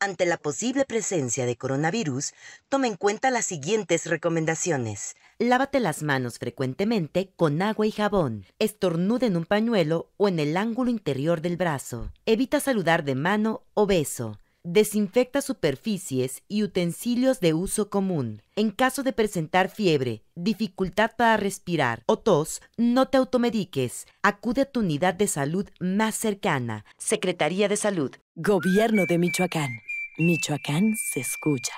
Ante la posible presencia de coronavirus, toma en cuenta las siguientes recomendaciones. Lávate las manos frecuentemente con agua y jabón. Estornuda en un pañuelo o en el ángulo interior del brazo. Evita saludar de mano o beso. Desinfecta superficies y utensilios de uso común. En caso de presentar fiebre, dificultad para respirar o tos, no te automediques. Acude a tu unidad de salud más cercana. Secretaría de Salud. Gobierno de Michoacán. Michoacán se escucha.